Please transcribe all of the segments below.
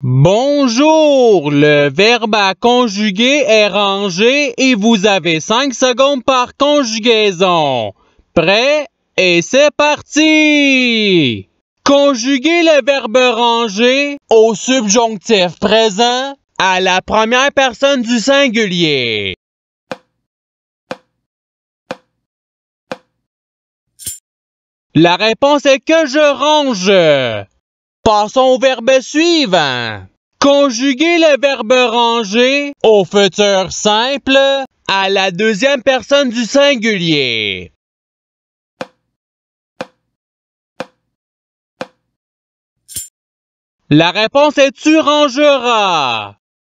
Bonjour! Le verbe à conjuguer est rangé et vous avez 5 secondes par conjugaison. Prêt? Et c'est parti! Conjuguez le verbe ranger au subjonctif présent à la première personne du singulier. La réponse est que je range. Passons au verbe suivant. Conjuguez le verbe ranger au futur simple à la deuxième personne du singulier. La réponse est tu rangeras.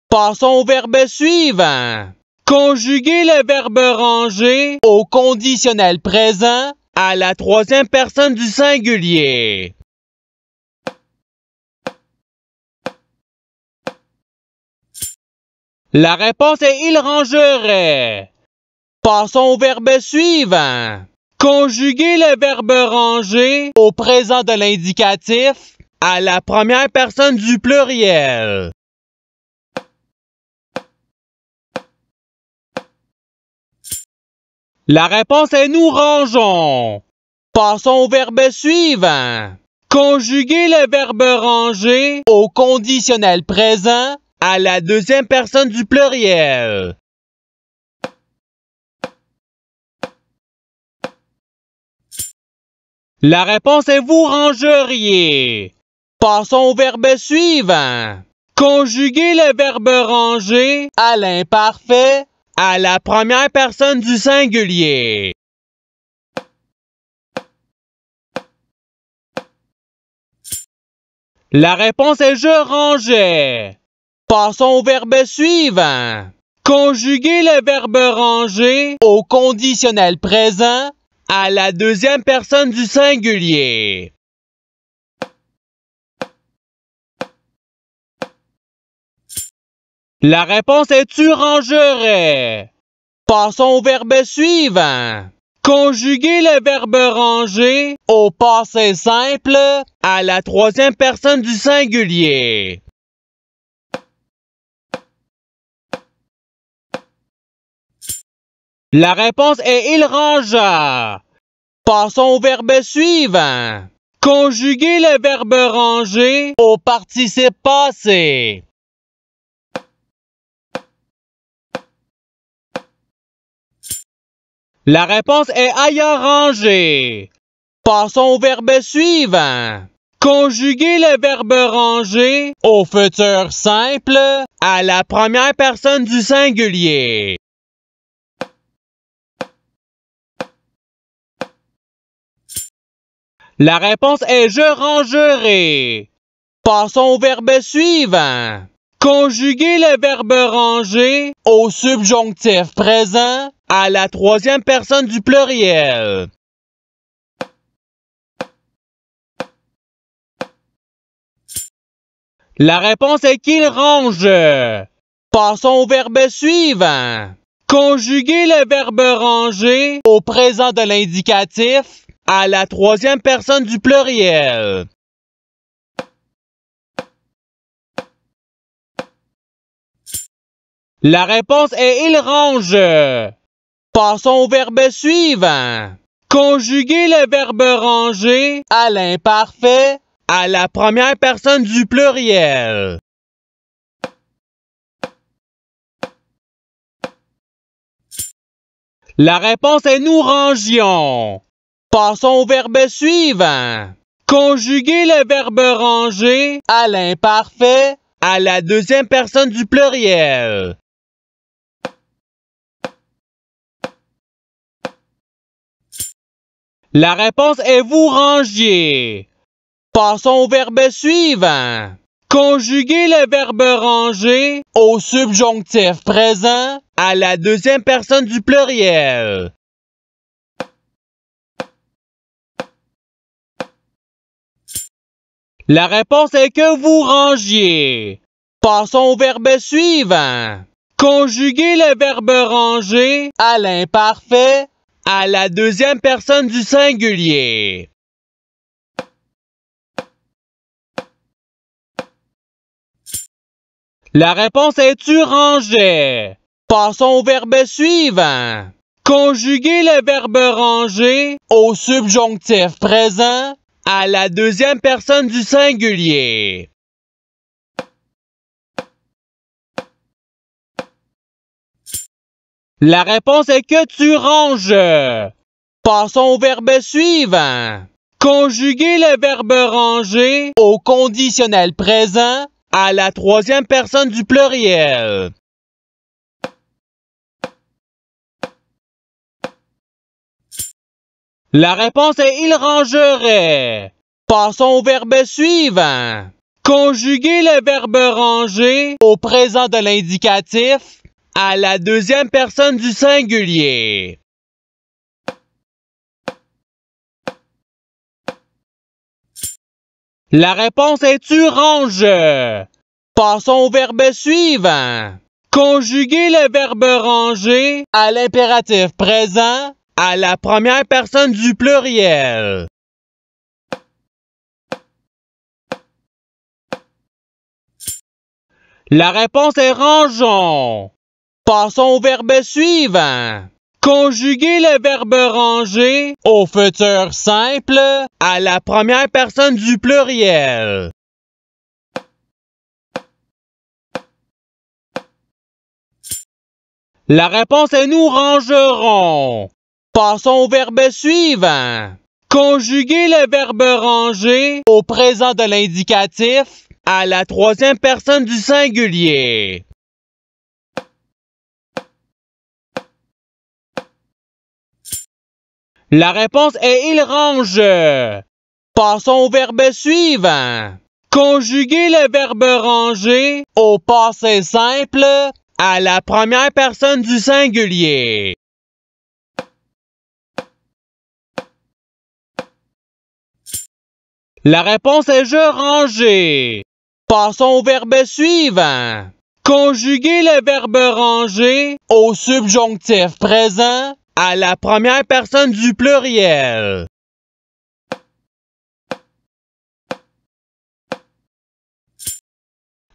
Passons au verbe suivant. Conjuguez le verbe ranger au conditionnel présent à la troisième personne du singulier. La réponse est il rangerait. Passons au verbe suivant. Conjuguez le verbe ranger au présent de l'indicatif à la première personne du pluriel. La réponse est nous rangeons. Passons au verbe suivant. Conjuguez le verbe ranger au conditionnel présent à la deuxième personne du pluriel. La réponse est vous rangeriez. Passons au verbe suivant. Conjuguez le verbe ranger à l'imparfait à la première personne du singulier. La réponse est je rangeais. Passons au verbe suivant. Conjuguez le verbe ranger au conditionnel présent à la deuxième personne du singulier. La réponse est tu rangerais. Passons au verbe suivant. Conjuguez le verbe ranger au passé simple à la troisième personne du singulier. La réponse est il range. Passons au verbe suivant. Conjuguez le verbe ranger au participe passé. La réponse est ailleurs rangé. Passons au verbe suivant. Conjuguez le verbe ranger au futur simple à la première personne du singulier. La réponse est je rangerai. Passons au verbe suivant. Conjuguez le verbe ranger au subjonctif présent à la troisième personne du pluriel. La réponse est qu'il range. Passons au verbe suivant. Conjuguez le verbe ranger au présent de l'indicatif à la troisième personne du pluriel. La réponse est il range. Passons au verbe suivant. Conjuguez le verbe ranger à l'imparfait à la première personne du pluriel. La réponse est nous rangions. Passons au verbe suivant. Conjuguez le verbe ranger à l'imparfait à la deuxième personne du pluriel. La réponse est vous rangiez. Passons au verbe suivant. Conjuguez le verbe ranger au subjonctif présent à la deuxième personne du pluriel. La réponse est que vous rangiez. Passons au verbe suivant. Conjuguez le verbe ranger à l'imparfait à la deuxième personne du singulier. La réponse est tu rangeais. Passons au verbe suivant. Conjuguez le verbe ranger au subjonctif présent à la deuxième personne du singulier. La réponse est que tu ranges. Passons au verbe suivant. Conjuguez le verbe ranger au conditionnel présent à la troisième personne du pluriel. La réponse est il rangerait. Passons au verbe suivant. Conjuguez le verbe ranger au présent de l'indicatif à la deuxième personne du singulier. La réponse est tu ranges. Passons au verbe suivant. Conjuguez le verbe ranger à l'impératif présent à la première personne du pluriel. La réponse est rangeons. Passons au verbe suivant. Conjuguez le verbe ranger au futur simple à la première personne du pluriel. La réponse est nous rangerons. Passons au verbe suivant. Conjuguez le verbe ranger au présent de l'indicatif à la troisième personne du singulier. La réponse est il range. Passons au verbe suivant. Conjuguez le verbe ranger au passé simple à la première personne du singulier. La réponse est je ranger. Passons au verbe suivant. Conjuguez le verbe ranger au subjonctif présent à la première personne du pluriel.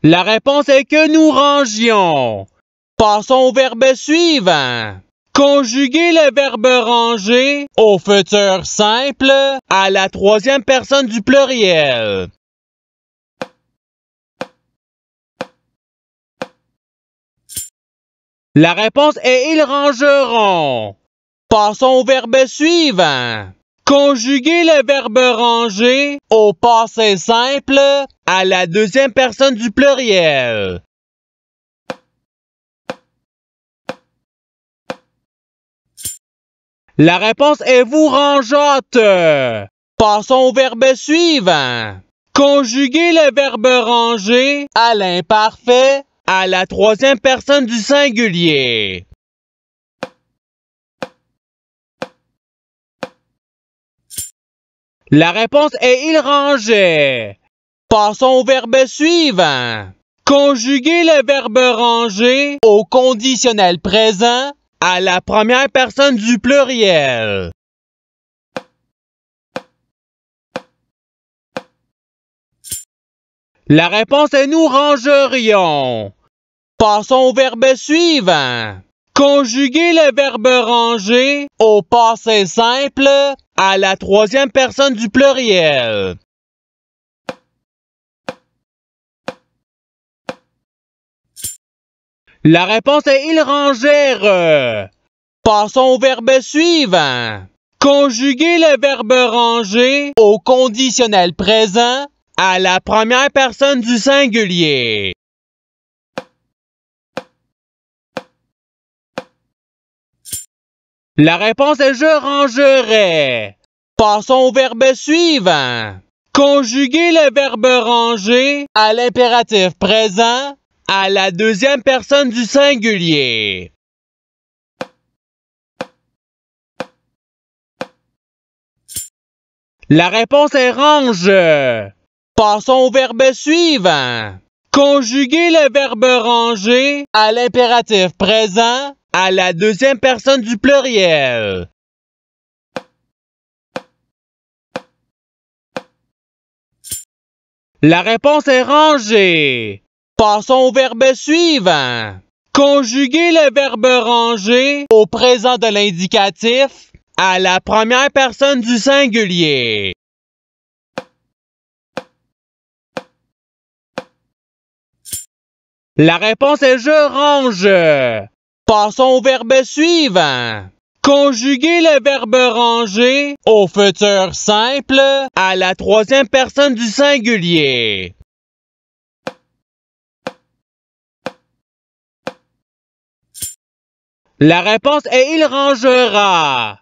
La réponse est que nous rangions. Passons au verbe suivant. Conjuguez le verbe ranger au futur simple à la troisième personne du pluriel. La réponse est ils rangeront. Passons au verbe suivant. Conjuguez le verbe ranger au passé simple à la deuxième personne du pluriel. La réponse est vous rangeante. Passons au verbe suivant. Conjuguez le verbe ranger à l'imparfait à la troisième personne du singulier. La réponse est il rangeait. Passons au verbe suivant. Conjuguez le verbe ranger au conditionnel présent à la première personne du pluriel. La réponse est nous rangerions. Passons au verbe suivant. Conjuguez le verbe ranger au passé simple à la troisième personne du pluriel. La réponse est il rangèrent. Passons au verbe suivant. Conjuguez le verbe ranger au conditionnel présent à la première personne du singulier. La réponse est je rangerai. Passons au verbe suivant. Conjuguez le verbe ranger à l'impératif présent à la deuxième personne du singulier. La réponse est range. Passons au verbe suivant. Conjuguez le verbe ranger à l'impératif présent à la deuxième personne du pluriel. La réponse est rangée. Passons au verbe suivant. Conjuguez le verbe ranger au présent de l'indicatif à la première personne du singulier. La réponse est je range. Passons au verbe suivant. Conjuguez le verbe ranger au futur simple à la troisième personne du singulier. La réponse est il rangera.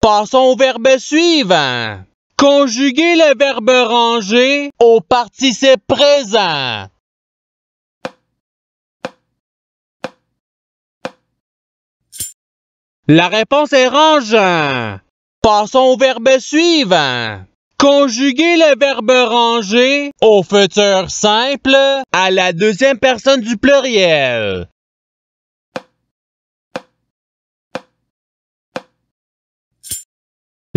Passons au verbe suivant. Conjuguez le verbe ranger au participe présent. La réponse est rangeant. Passons au verbe suivant. Conjuguez le verbe ranger au futur simple à la deuxième personne du pluriel.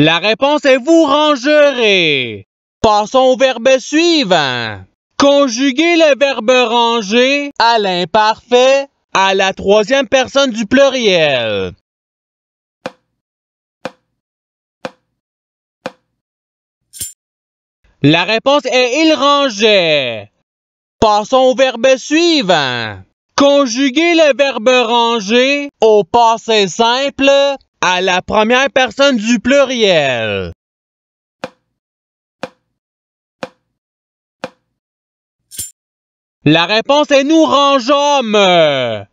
La réponse est vous rangerez. Passons au verbe suivant. Conjuguez le verbe ranger à l'imparfait à la troisième personne du pluriel. La réponse est il rangeait. Passons au verbe suivant. Conjuguez le verbe ranger au passé simple à la première personne du pluriel. La réponse est nous rangeons.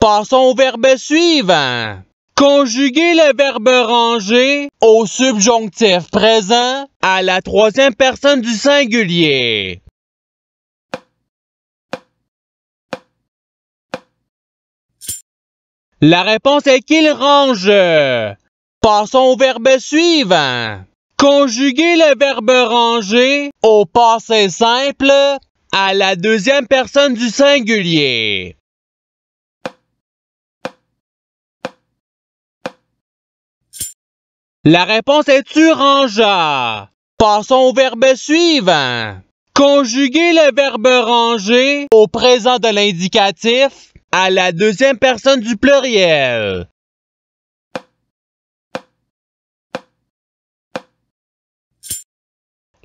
Passons au verbe suivant. Conjuguez le verbe ranger au subjonctif présent à la troisième personne du singulier. La réponse est qu'il range. Passons au verbe suivant. Conjuguez le verbe ranger au passé simple à la deuxième personne du singulier. La réponse est tu rangeas ». Passons au verbe suivant. Conjuguez le verbe ranger au présent de l'indicatif à la deuxième personne du pluriel.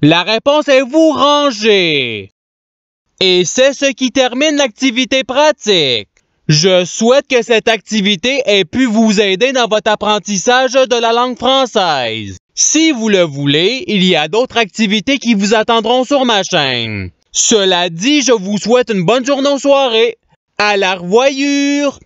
La réponse est vous ranger. Et c'est ce qui termine l'activité pratique. Je souhaite que cette activité ait pu vous aider dans votre apprentissage de la langue française. Si vous le voulez, il y a d'autres activités qui vous attendront sur ma chaîne. Cela dit, je vous souhaite une bonne journée ou soirée à la voyure.